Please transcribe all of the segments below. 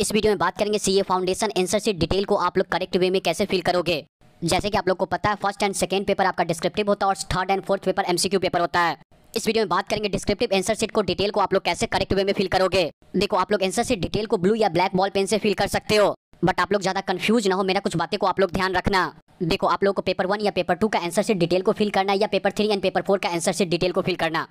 इस वीडियो में बात करेंगे CA foundation answer sheet detail को आप लोग करेक्ट वे में कैसे फिल करोगे जैसे कि आप लोग को पता है फर्स्ट एंड सेकंड पेपर आपका डिस्क्रिप्टिव होता है और third and fourth paper MCQ paper होता है इस वीडियो में बात करेंगे डिस्क्रिप्टिव एंसर सीट को डिटेल को आप लोग कैसे करेक्ट वे में फिल करोगे देखो आप लोग एंसर सीट डिटेल को ब्लू या ब्लैक बॉल पेन से फिल कर सकते हो बट आप लोग ज्यादा कंफ्यूज ना हो मेरा कुछ बातें को आप लोग ध्यान रखना देखो आप लोग को पेपर वन या पेपर टू का आंसर सीट डिटेल को फिल करना या paper three and paper four का आंसर सीट डिटेल को फिल करना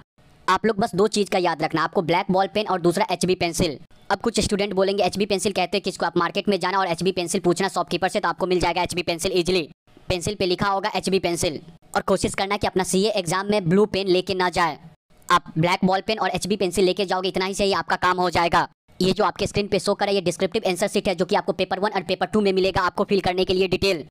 आप लोग बस दो चीज का याद रखना आपको ब्लैक बॉल पेन और दूसरा एच पेंसिल अब कुछ स्टूडेंट बोलेंगे एच पेंसिल कहते हैं कि इसको आप मार्केट में जाना और एच पेंसिल पूछना शॉपकीपर से तो आपको मिल जाएगा एच पेंसिल इजिली पेंसिल पे लिखा होगा एच पेंसिल और कोशिश करना कि अपना सी एग्जाम में ब्लू पेन लेके ना जाए आप ब्लैक बॉल पेन और एच पेंसिल लेके जाओगे इतना ही सही आपका काम हो जाएगा ये जो आपके स्क्रीन पे शो कर ये डिस्क्रिप्टिव एंसर सीट है जो कि आपको पेपर वन और पेपर टू में मिलेगा आपको फिल करने के लिए डिटेल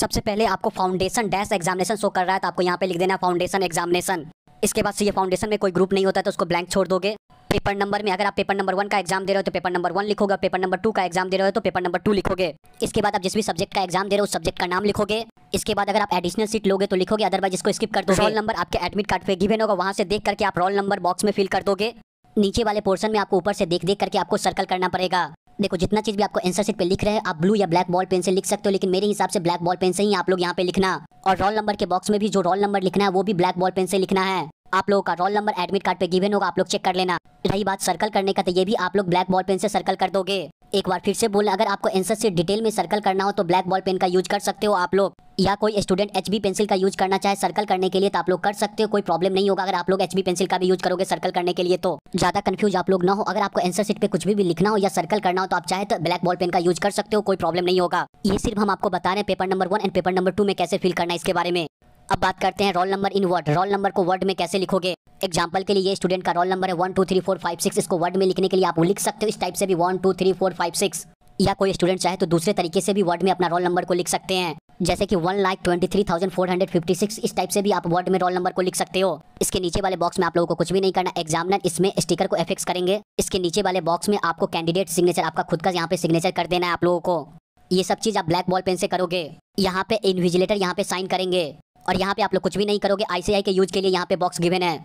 सबसे पहले आपको फाउंडेशन डैश एग्जामिनेशन शो कर रहा है तो आपको यहाँ पे लिख देना फाउंडेशन एग्जामिनेशन इसके बाद सी फाउंडेशन में कोई ग्रुप नहीं होता है तो उसको ब्लैंक छोड़ दोगे पेपर नंबर में अगर आप पेपर नंबर वन का एग्जाम दे रहे हो तो पेपर नंबर वन लिखोगे पेपर नंबर टू का एग्जाम दे रहे हो तो पेपर नंबर टू लिखोगे इसके बाद आप जिस भी सब्जेक्ट का एग्जाम दे रहे हो उस सब्जेक्ट का नाम लिखोगे इसके बाद अगर आप एडिशनल सीट लोगे तो लिखोगे अदरवाइज इसको स्किप कर दो रोल नंबर आपके एडमिट कार्ड पे गिवन होगा वहाँ से देख करके आप रोल नंबर बॉक्स में फिल कर दोगे नीचे वाले पोर्सन में आपको ऊपर से देख देख करके आपको सर्कल करना पड़ेगा देखो जितना चीज भी आपको एंसर सीट पे लिख रहे हैं आप ब्लू या ब्लैक बॉल पेन से लिख सकते हो लेकिन मेरे हिसाब से ब्लैक बॉल पेन से ही आप लोग यहाँ पे लिखना और रोल नंबर के बॉक्स में भी जो रोल नंबर लिखना है वो भी ब्लैक बॉल पेन से लिखना है आप लोगों का रोल नंबर एडमिट कार्ड पे गिवन होगा आप लोग चेक कर लेना रही बात सर्कल करने का तो ये भी आप लोग ब्लैक बॉल पेन से सर्कल कर दोगे एक बार फिर से बोल अगर आपको एंसर से डिटेल में सर्कल करना हो तो ब्लैक बॉल पेन का यूज कर सकते हो आप लोग या कोई स्टूडेंट एच पेंसिल का यूज करना चाहे सर्कल करने के लिए तो आप लोग कर सकते हो कोई प्रॉब्लम नहीं होगा अगर आप लोग एच पेंसिल का भी यूज करोगे सर्कल करने के लिए तो ज्यादा कंफ्यूज आप लोग ना हो अगर आपको एंसर सीट पे कुछ भी, भी लिखना हो या सर्कल करना हो तो आप चाहे तो ब्लैक बॉल पेन का यूज कर सकते हो कोई प्रॉब्लम नहीं होगा ये सिर्फ हम आपको बता रहे हैं paper number one and paper number two में कैसे फिल करना इसके बारे में अब बात करते हैं roll number in word roll number को वर्ड में कैसे लिखोगे एग्जाम्पल के लिए ये स्टूडेंट का रोल नंबर है one two three four five six इसको वर्ड में लिखने के लिए आप लिख सकते हो इस टाइप से भी one two three four five six या कोई स्टूडेंट चाहे तो दूसरे तरीके से भी वर्ड में अपना रोल नंबर को लिख सकते हैं जैसे कि one lakh twenty three thousand four hundred fifty six इस टाइप से भी आप वर्ड में रोल नंबर को लिख सकते हो इसके नीचे वाले बॉक्स में आप लोगों को कुछ भी नहीं करना एग्जामिनर इसमें स्टिकर को एफिक्स करेंगे इसके नीचे वाले बॉक्स में आपको कैंडिडेट सिग्नेचर आपका खुद का यहाँ पे सिग्नेचर कर देना है आप लोगों को ये सब चीज आप ब्लैक बॉल पेन से करोगे यहाँ पे इन्विजिलेटर यहाँ पे साइन करेंगे और यहाँ पे आप लोग कुछ भी नहीं करोगे आईसीआई के यूज के लिए यहाँ पे बॉक्स गिवन है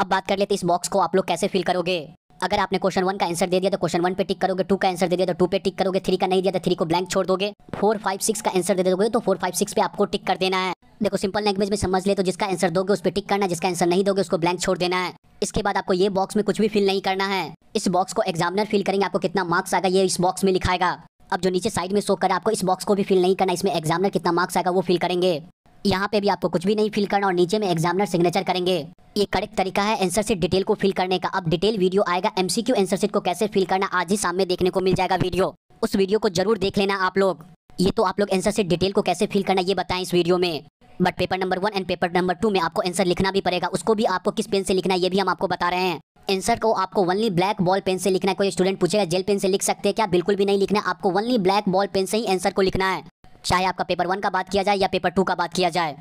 अब बात कर लेते इस बॉक्स को आप लोग कैसे फिल करोगे अगर आपने क्वेश्चन वन का आंसर दे दिया तो क्वेश्चन वन पे टिक करोगे टू का आंसर दे दिया तो टू पे टिक करोगे थ्री का नहीं दिया तो थ्री को ब्लैंक छोड़ दोगे फोर फाइव सिक्स का आंसर दे दोगे तो फोर फाइव सिक्स पे आपको टिक कर देना है देखो सिंपल लैंग्वेज में समझ ले तो जिसका आंसर दोगे उस पर टिक करना जिसका आंसर नहीं दोगे उसको ब्लैंक छोड़ देना है इसके बाद आपको ये बॉक्स में कुछ भी फिल नहीं करना है इस बॉक्स को एग्जामिनर फिल करेंगे आपको कितना मार्क्स आएगा ये इस बॉक्स में लिखाएगा अब जो नीचे साइड में शो कर आपको इस बॉक्स को भी फिल नहीं करना इसमें एग्जामिनर कितना मार्क्स आएगा वो फिल करेंगे यहाँ पे भी आपको कुछ भी नहीं फिल करना और नीचे में एग्जामिनर सिग्नेचर करेंगे ये करेक्ट तरीका है आंसर सीट डिटेल को फिल करने का अब डिटेल वीडियो आएगा एमसीक्यू आंसर सीट को कैसे फिल करना आज ही सामने देखने को मिल जाएगा वीडियो उस वीडियो को जरूर देख लेना आप लोग ये तो आप लोग आंसर सीट डिटेल को कैसे फिल करना ये बताएं इस वीडियो में but paper number one and paper number two में आपको आंसर लिखना भी पड़ेगा उसको भी आपको किस पेन से लिखना है ये भी हम आपको बता रहे हैं आंसर को आपको वनली ब्लैक बॉल पेन से लिखना है कोई स्टूडेंट पूछेगा जेल पेन से लिख सकते हैं क्या बिल्कुल भी नहीं लिखना है आपको वनली ब्लैक बॉल पेन से ही आंसर को लिखना है चाहे आपका पेपर वन का बात किया जाए या पेपर टू का बात किया जाए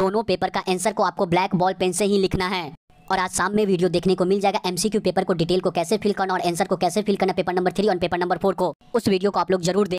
दोनों पेपर का आंसर को आपको ब्लैक बॉल पेन से ही लिखना है और आज शाम में वीडियो देखने को मिल जाएगा एमसीक्यू पेपर को डिटेल को कैसे फिल करना और आंसर को कैसे फिल करना पेपर नंबर थ्री और पेपर नंबर फोर को उस वीडियो को आप लोग जरूर